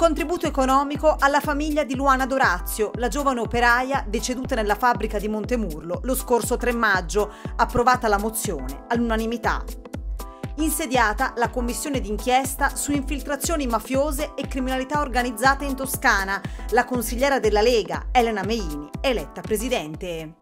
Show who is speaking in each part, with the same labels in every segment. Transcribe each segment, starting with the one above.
Speaker 1: contributo economico alla famiglia di Luana Dorazio, la giovane operaia deceduta nella fabbrica di Montemurlo lo scorso 3 maggio, approvata la mozione all'unanimità. Insediata la commissione d'inchiesta su infiltrazioni mafiose e criminalità organizzata in Toscana, la consigliera della Lega, Elena Meini, è eletta presidente.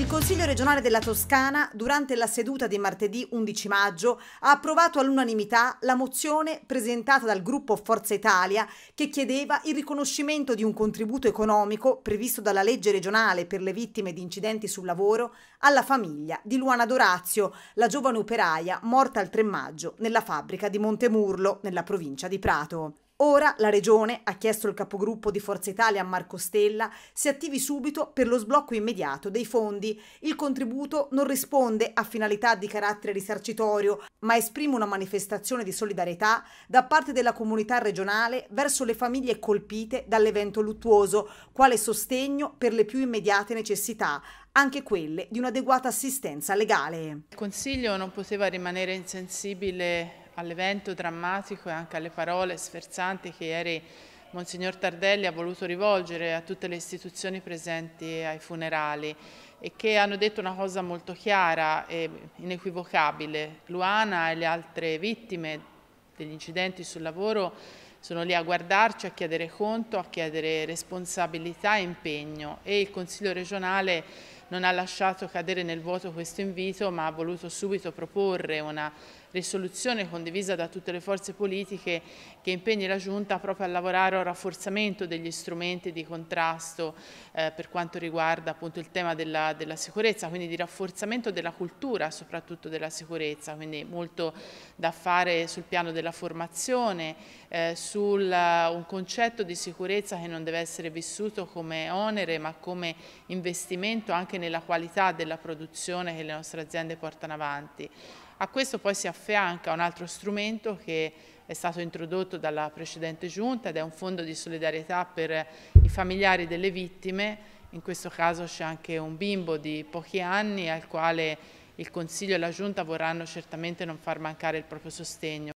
Speaker 1: Il Consiglio regionale della Toscana, durante la seduta di martedì 11 maggio, ha approvato all'unanimità la mozione presentata dal gruppo Forza Italia che chiedeva il riconoscimento di un contributo economico previsto dalla legge regionale per le vittime di incidenti sul lavoro alla famiglia di Luana Dorazio, la giovane operaia morta il 3 maggio nella fabbrica di Montemurlo, nella provincia di Prato. Ora la Regione ha chiesto il capogruppo di Forza Italia Marco Stella si attivi subito per lo sblocco immediato dei fondi. Il contributo non risponde a finalità di carattere risarcitorio, ma esprime una manifestazione di solidarietà da parte della comunità regionale verso le famiglie colpite dall'evento luttuoso, quale sostegno per le più immediate necessità, anche quelle di un'adeguata assistenza
Speaker 2: legale. Il Consiglio non poteva rimanere insensibile all'evento drammatico e anche alle parole sferzanti che ieri Monsignor Tardelli ha voluto rivolgere a tutte le istituzioni presenti ai funerali e che hanno detto una cosa molto chiara e inequivocabile. Luana e le altre vittime degli incidenti sul lavoro sono lì a guardarci, a chiedere conto, a chiedere responsabilità e impegno e il Consiglio regionale non ha lasciato cadere nel vuoto questo invito ma ha voluto subito proporre una risoluzione condivisa da tutte le forze politiche che impegni la Giunta proprio a lavorare al rafforzamento degli strumenti di contrasto eh, per quanto riguarda appunto il tema della, della, sicurezza, quindi di rafforzamento della cultura soprattutto della sicurezza, quindi molto da fare sul piano della formazione, eh, su eh, un concetto di sicurezza che non deve essere vissuto come onere ma come investimento anche nella qualità della produzione che le nostre aziende portano avanti. A questo poi si affianca un altro strumento che è stato introdotto dalla precedente giunta ed è un fondo di solidarietà per i familiari delle vittime. In questo caso c'è anche un bimbo di pochi anni al quale il Consiglio e la Giunta vorranno certamente non far mancare il proprio sostegno.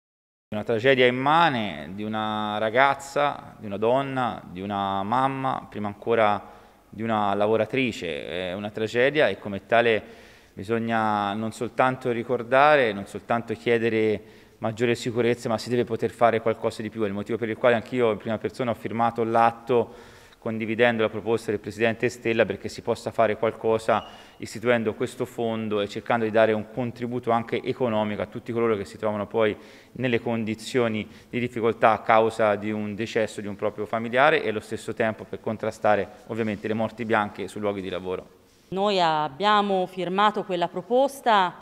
Speaker 3: Una tragedia immane di una ragazza, di una donna, di una mamma, prima ancora di una lavoratrice. È una tragedia e come tale Bisogna non soltanto ricordare, non soltanto chiedere maggiore sicurezza, ma si deve poter fare qualcosa di più. È il motivo per il quale anch'io in prima persona ho firmato l'atto condividendo la proposta del Presidente Stella perché si possa fare qualcosa istituendo questo fondo e cercando di dare un contributo anche economico a tutti coloro che si trovano poi nelle condizioni di difficoltà a causa di un decesso di un proprio familiare e allo stesso tempo per contrastare ovviamente le morti bianche sui luoghi di lavoro.
Speaker 4: Noi abbiamo firmato quella proposta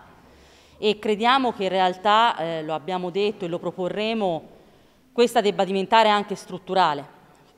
Speaker 4: e crediamo che in realtà, eh, lo abbiamo detto e lo proporremo, questa debba diventare anche strutturale,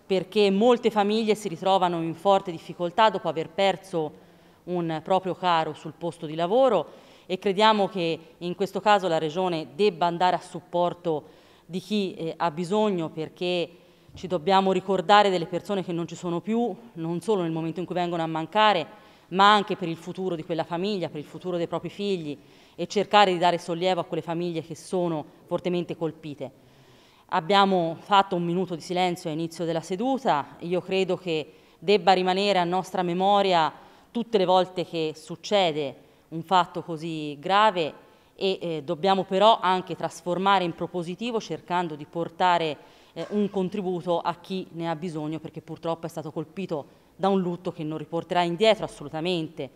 Speaker 4: perché molte famiglie si ritrovano in forte difficoltà dopo aver perso un proprio caro sul posto di lavoro e crediamo che in questo caso la Regione debba andare a supporto di chi eh, ha bisogno perché ci dobbiamo ricordare delle persone che non ci sono più, non solo nel momento in cui vengono a mancare, ma anche per il futuro di quella famiglia, per il futuro dei propri figli e cercare di dare sollievo a quelle famiglie che sono fortemente colpite. Abbiamo fatto un minuto di silenzio all'inizio della seduta, io credo che debba rimanere a nostra memoria tutte le volte che succede un fatto così grave e eh, dobbiamo però anche trasformare in propositivo cercando di portare eh, un contributo a chi ne ha bisogno perché purtroppo è stato colpito da un lutto che non riporterà indietro assolutamente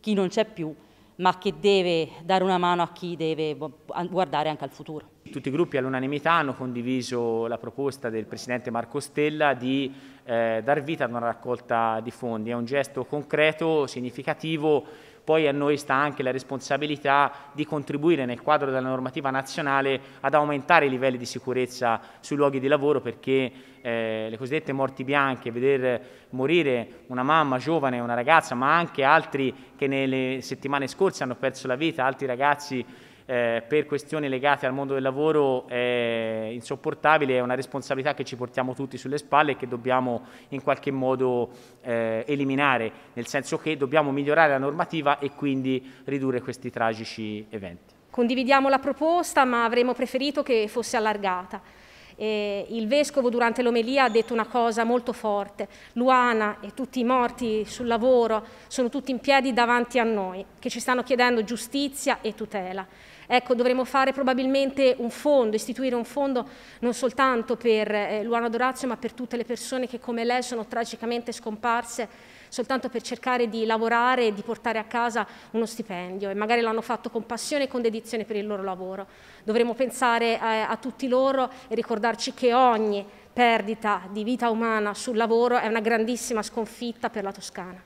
Speaker 4: chi non c'è più, ma che deve dare una mano a chi deve boh, guardare anche al futuro.
Speaker 3: Tutti i gruppi all'unanimità hanno condiviso la proposta del Presidente Marco Stella di eh, dar vita ad una raccolta di fondi. È un gesto concreto, significativo, poi a noi sta anche la responsabilità di contribuire nel quadro della normativa nazionale ad aumentare i livelli di sicurezza sui luoghi di lavoro perché eh, le cosiddette morti bianche, vedere morire una mamma giovane, una ragazza, ma anche altri che nelle settimane scorse hanno perso la vita, altri ragazzi eh, per questioni legate al mondo del lavoro è insopportabile, è una responsabilità che ci portiamo tutti sulle spalle e che dobbiamo in qualche modo eh, eliminare, nel senso che dobbiamo migliorare la normativa e quindi ridurre questi tragici eventi.
Speaker 5: Condividiamo la proposta ma avremmo preferito che fosse allargata. E il vescovo durante l'omelia ha detto una cosa molto forte, Luana e tutti i morti sul lavoro sono tutti in piedi davanti a noi, che ci stanno chiedendo giustizia e tutela. Ecco, dovremo fare probabilmente un fondo, istituire un fondo non soltanto per eh, Luana Dorazio, ma per tutte le persone che come lei sono tragicamente scomparse soltanto per cercare di lavorare e di portare a casa uno stipendio e magari l'hanno fatto con passione e con dedizione per il loro lavoro. Dovremmo pensare a, eh, a tutti loro e ricordarci che ogni perdita di vita umana sul lavoro è una grandissima sconfitta per la Toscana.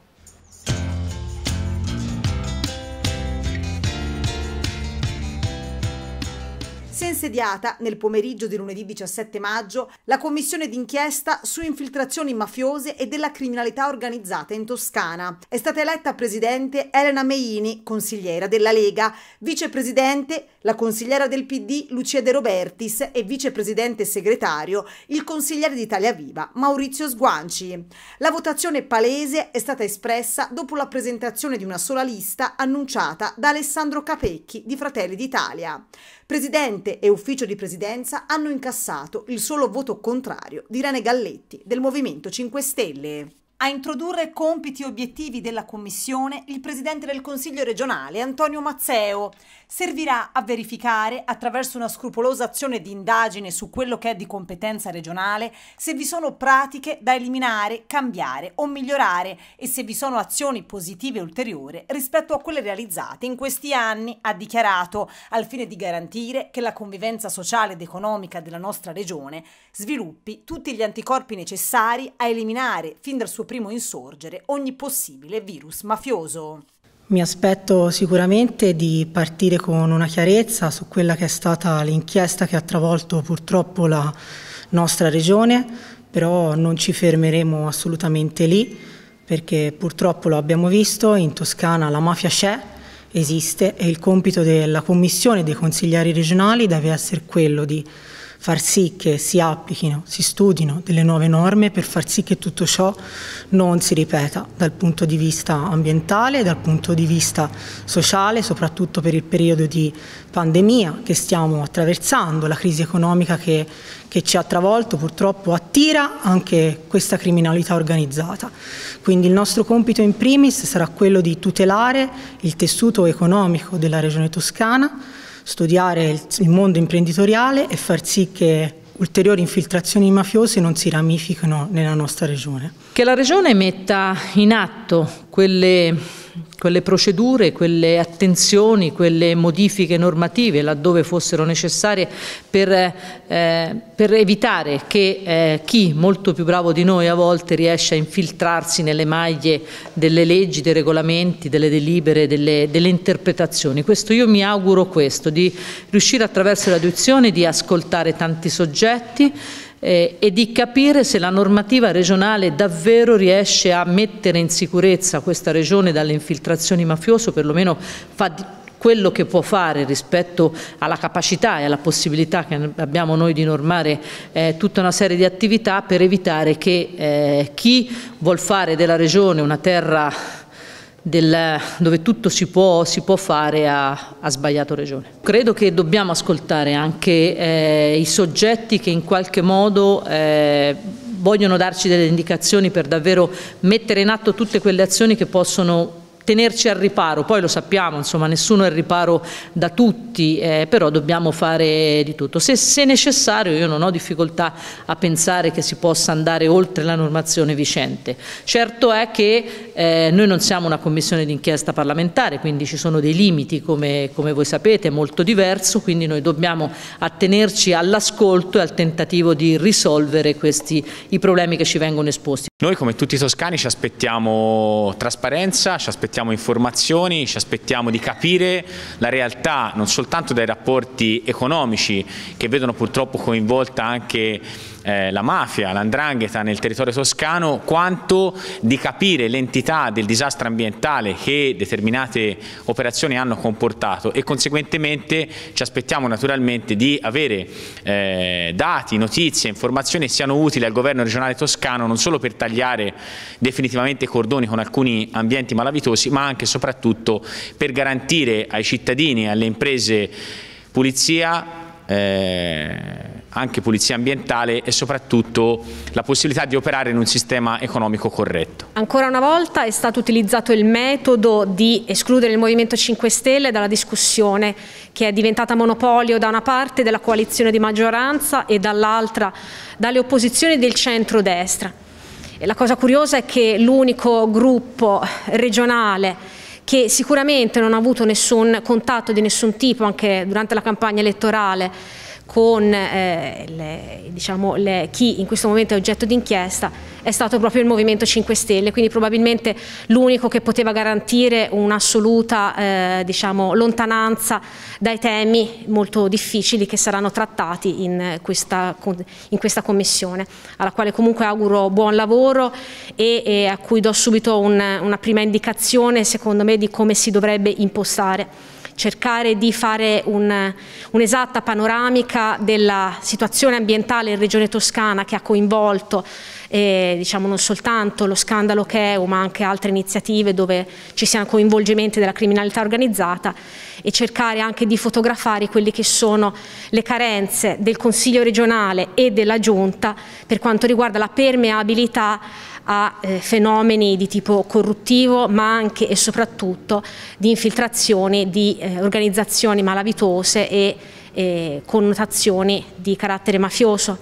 Speaker 1: insediata nel pomeriggio di lunedì 17 maggio la commissione d'inchiesta su infiltrazioni mafiose e della criminalità organizzata in Toscana. È stata eletta presidente Elena Meini, consigliera della Lega, vicepresidente la consigliera del PD Lucia De Robertis e vicepresidente segretario il consigliere d'Italia Viva Maurizio Sguanci. La votazione palese è stata espressa dopo la presentazione di una sola lista annunciata da Alessandro Capecchi di Fratelli d'Italia. Presidente e Ufficio di Presidenza hanno incassato il solo voto contrario di Rene Galletti del Movimento 5 Stelle. A introdurre compiti e obiettivi della Commissione il Presidente del Consiglio regionale, Antonio Mazzeo. Servirà a verificare, attraverso una scrupolosa azione di indagine su quello che è di competenza regionale, se vi sono pratiche da eliminare, cambiare o migliorare e se vi sono azioni positive ulteriori rispetto a quelle realizzate in questi anni, ha dichiarato, al fine di garantire che la convivenza sociale ed economica della nostra regione sviluppi tutti gli anticorpi necessari a eliminare, fin dal suo primo insorgere ogni possibile virus mafioso.
Speaker 6: Mi aspetto sicuramente di partire con una chiarezza su quella che è stata l'inchiesta che ha travolto purtroppo la nostra regione, però non ci fermeremo assolutamente lì perché purtroppo lo abbiamo visto, in Toscana la mafia c'è, esiste e il compito della Commissione e dei consiglieri regionali deve essere quello di far sì che si applichino, si studino delle nuove norme per far sì che tutto ciò non si ripeta dal punto di vista ambientale, dal punto di vista sociale, soprattutto per il periodo di pandemia che stiamo attraversando, la crisi economica che, che ci ha travolto purtroppo attira anche questa criminalità organizzata. Quindi il nostro compito in primis sarà quello di tutelare il tessuto economico della Regione Toscana, studiare il mondo imprenditoriale e far sì che ulteriori infiltrazioni mafiose non si ramificano nella nostra regione
Speaker 7: che la Regione metta in atto quelle, quelle procedure, quelle attenzioni, quelle modifiche normative laddove fossero necessarie per, eh, per evitare che eh, chi molto più bravo di noi a volte riesce a infiltrarsi nelle maglie delle leggi, dei regolamenti, delle delibere, delle, delle interpretazioni. Questo, io mi auguro questo, di riuscire attraverso l'adozione di ascoltare tanti soggetti, eh, e di capire se la normativa regionale davvero riesce a mettere in sicurezza questa regione dalle infiltrazioni mafiose o perlomeno fa di quello che può fare rispetto alla capacità e alla possibilità che abbiamo noi di normare eh, tutta una serie di attività per evitare che eh, chi vuol fare della regione una terra del, dove tutto si può, si può fare ha, ha, sbagliato regione. Credo che dobbiamo ascoltare anche eh, i soggetti che in qualche modo eh, vogliono darci delle indicazioni per davvero mettere in atto tutte quelle azioni che possono tenerci al riparo, poi lo sappiamo, insomma, nessuno è al riparo da tutti, eh, però dobbiamo fare di tutto. Se, se, necessario io non ho difficoltà a pensare che si possa andare oltre la normazione vigente. Certo è che eh, noi non siamo una commissione d'inchiesta parlamentare, quindi ci sono dei limiti, come, come voi sapete, molto diverso, quindi noi dobbiamo attenerci all'ascolto e al tentativo di risolvere questi, i problemi che ci vengono esposti.
Speaker 3: Noi come tutti i toscani ci aspettiamo trasparenza, ci aspettiamo aspettiamo informazioni, ci aspettiamo di capire la realtà non soltanto dai rapporti economici che vedono purtroppo coinvolta anche eh, la mafia, l'andrangheta nel territorio toscano, quanto di capire l'entità del disastro ambientale che determinate operazioni hanno comportato e conseguentemente ci aspettiamo naturalmente di avere eh, dati, notizie, informazioni che siano utili al governo regionale toscano non solo per tagliare definitivamente i cordoni con alcuni ambienti malavitosi pericolosi, ma anche e soprattutto per garantire ai cittadini e alle imprese pulizia, eh, anche pulizia ambientale e soprattutto la possibilità di operare in un sistema economico corretto.
Speaker 5: Ancora una volta è stato utilizzato il metodo di escludere il Movimento 5 Stelle dalla discussione che è diventata monopolio da una parte della coalizione di maggioranza e dall'altra dalle opposizioni del centro-destra. La cosa curiosa è che l'unico gruppo regionale che sicuramente non ha avuto nessun contatto di nessun tipo anche durante la campagna elettorale con eh, le, diciamo, le, chi in questo momento è oggetto di inchiesta è stato proprio il Movimento 5 Stelle, quindi probabilmente l'unico che poteva garantire un'assoluta eh, diciamo, lontananza dai temi molto difficili che saranno trattati in questa, in questa commissione, alla quale comunque auguro buon lavoro e, e a cui do subito un, una prima indicazione secondo me di come si dovrebbe impostare cercare di fare un'esatta un panoramica della situazione ambientale in Regione Toscana che ha coinvolto eh, diciamo non soltanto lo scandalo Cheu ma anche altre iniziative dove ci siano coinvolgimenti della criminalità organizzata e cercare anche di fotografare quelle che sono le carenze del Consiglio regionale e della Giunta per quanto riguarda la permeabilità a eh, fenomeni di tipo corruttivo ma anche e soprattutto di infiltrazioni di eh, organizzazioni malavitose e eh, connotazioni di carattere mafioso.